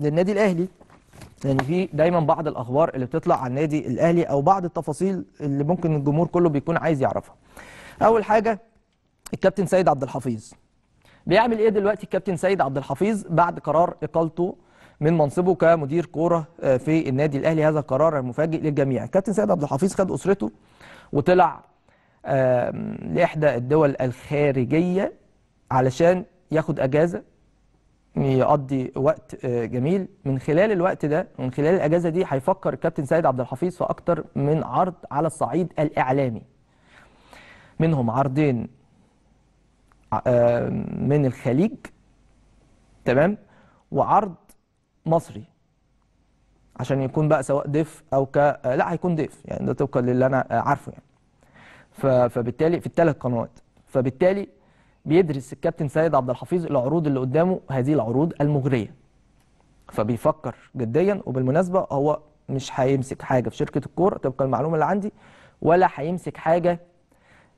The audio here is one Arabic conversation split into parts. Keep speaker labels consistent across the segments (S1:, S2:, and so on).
S1: للنادي الاهلي لان يعني في دايما بعض الاخبار اللي بتطلع عن النادي الاهلي او بعض التفاصيل اللي ممكن الجمهور كله بيكون عايز يعرفها اول حاجه الكابتن سيد عبد الحفيظ بيعمل ايه دلوقتي الكابتن سيد عبد الحفيظ بعد قرار اقالته من منصبه كمدير كوره آه، في النادي الاهلي هذا القرار المفاجئ للجميع الكابتن سيد عبد الحفيظ خد اسرته وطلع لاحدى الدول الخارجيه علشان ياخد اجازه يقضي وقت آه، جميل من خلال الوقت ده من خلال الاجازه دي هيفكر الكابتن سيد عبد الحفيظ في اكتر من عرض على الصعيد الاعلامي منهم عرضين آه، من الخليج تمام وعرض مصري عشان يكون بقى سواء ضيف او ك آه، لا هيكون ضيف يعني ده طبقا للي انا عارفه يعني فبالتالي في الثلاث قنوات فبالتالي بيدرس الكابتن سيد عبد الحفيظ العروض اللي قدامه هذه العروض المغريه فبيفكر جديا وبالمناسبه هو مش هيمسك حاجه في شركه الكوره طبقا المعلومه اللي عندي ولا هيمسك حاجه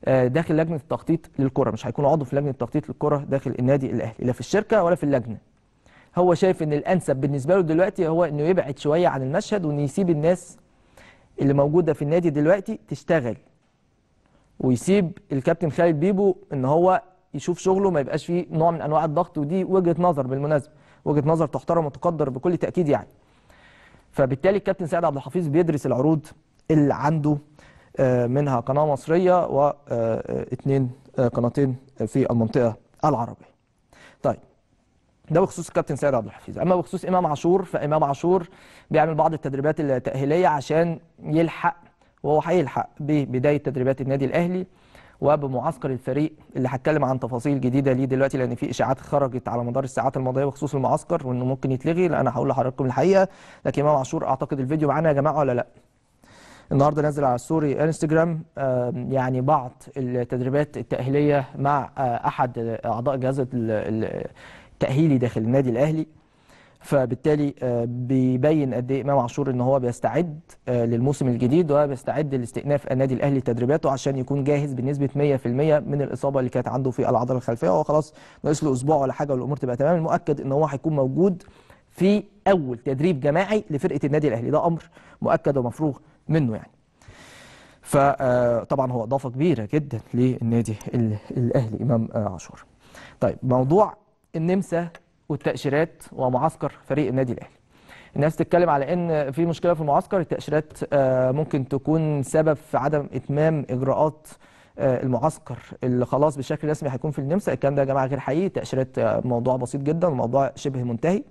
S1: آه، داخل لجنه التخطيط للكره مش هيكون عضو في لجنه التخطيط للكره داخل النادي الاهلي لا في الشركه ولا في اللجنه هو شايف ان الانسب بالنسبه له دلوقتي هو انه يبعد شويه عن المشهد وانه يسيب الناس اللي موجوده في النادي دلوقتي تشتغل ويسيب الكابتن خالد بيبو ان هو يشوف شغله ما يبقاش فيه نوع من انواع الضغط ودي وجهه نظر بالمناسبه وجهه نظر تحترم وتقدر بكل تاكيد يعني فبالتالي الكابتن سعد عبد الحفيظ بيدرس العروض اللي عنده آه، منها قناه مصريه واثنين آه، آه، قناتين في المنطقه العربيه طيب ده بخصوص الكابتن سيد عبد الحفيظ اما بخصوص امام عاشور فامام عاشور بيعمل بعض التدريبات التاهيليه عشان يلحق وهو هيلحق ببدايه تدريبات النادي الاهلي وبمعسكر الفريق اللي هتكلم عن تفاصيل جديده ليه دلوقتي لان في اشاعات خرجت على مدار الساعات الماضيه بخصوص المعسكر وانه ممكن يتلغي لا انا هقول لحضراتكم الحقيقه لكن امام عاشور اعتقد الفيديو معانا يا جماعه ولا لا النهارده نزل على السوري انستجرام يعني بعض التدريبات التاهيليه مع آه، احد اعضاء جهاز التاهيلي داخل النادي الاهلي فبالتالي آه، بيبين قد ايه امام عاشور ان هو بيستعد آه، للموسم الجديد وبيستعد لاستئناف النادي الاهلي تدريباته عشان يكون جاهز بنسبه 100% من الاصابه اللي كانت عنده في العضله الخلفيه وهو خلاص ناقص له اسبوع ولا حاجه والامور تبقى تمام المؤكد ان هو هيكون موجود في اول تدريب جماعي لفرقه النادي الاهلي ده امر مؤكد ومفروغ منه يعني فطبعا آه، هو اضافه كبيره جدا للنادي الاهلي امام عاشور طيب موضوع النمسا والتأشيرات ومعسكر فريق النادي الأهلي الناس تتكلم على ان في مشكله في المعسكر التاشيرات آه، ممكن تكون سبب في عدم اتمام اجراءات آه، المعسكر اللي خلاص بشكل رسمي هيكون في النمسا الكلام ده يا جماعه غير حقيقي التاشيرات آه، موضوع بسيط جدا الموضوع شبه منتهي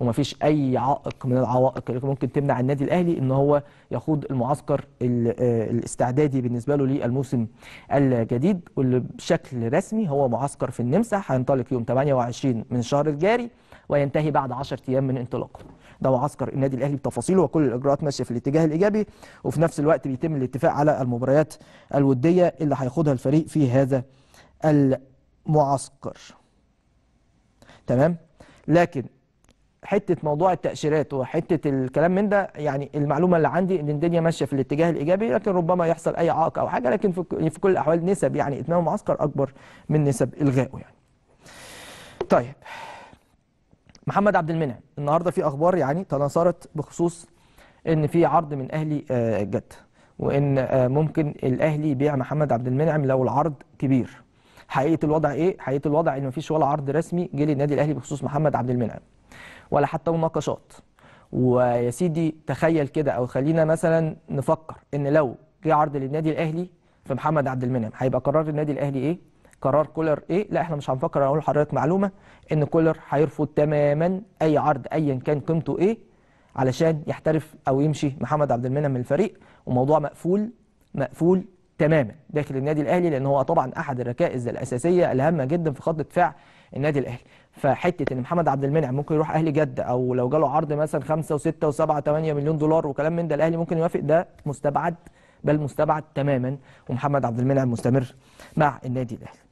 S1: ومفيش اي عائق من العوائق اللي ممكن تمنع النادي الاهلي ان هو يخوض المعسكر آه، الاستعدادي بالنسبه له للموسم الجديد واللي بشكل رسمي هو معسكر في النمسا هينطلق يوم 28 من الشهر الجاري وينتهي بعد 10 ايام من انطلاقه ده معسكر النادي الاهلي بتفاصيله وكل الاجراءات ماشيه في الاتجاه الايجابي وفي نفس الوقت بيتم الاتفاق على المباريات الوديه اللي هيخوضها الفريق في هذا المعسكر تمام لكن حته موضوع التاشيرات وحته الكلام من ده يعني المعلومه اللي عندي ان الدنيا ماشيه في الاتجاه الايجابي لكن ربما يحصل اي عائق او حاجه لكن في كل الاحوال نسب يعني اتمام المعسكر اكبر من نسب الغائه يعني. طيب محمد عبد المنعم النهارده في اخبار يعني تناثرت بخصوص ان في عرض من اهلي جده آه، وان آه، ممكن الاهلي يبيع محمد عبد المنعم لو العرض كبير حقيقه الوضع ايه حقيقه الوضع ان مفيش ولا عرض رسمي جه للنادي الاهلي بخصوص محمد عبد المنعم ولا حتى مناقشات ويا سيدي تخيل كده او خلينا مثلا نفكر ان لو جه عرض للنادي الاهلي في محمد عبد المنعم هيبقى قرار النادي الاهلي ايه قرار كولر ايه لا احنا مش هنفكر اقول لحضرتك معلومه ان كولر هيرفض تماما اي عرض ايا كان قيمته ايه علشان يحترف او يمشي محمد عبد المنعم من الفريق وموضوع مقفول مقفول تماما داخل النادي الاهلي لان هو طبعا احد الركائز الاساسيه الهامه جدا في خط دفاع النادي الاهلي فحته ان محمد عبد المنعم ممكن يروح اهلي جده او لو جاله عرض مثلا 5 و6 و7 8 مليون دولار وكلام من ده الاهلي ممكن يوافق ده مستبعد بل مستبعد تماما ومحمد عبد المنعم مستمر مع النادي الاهلي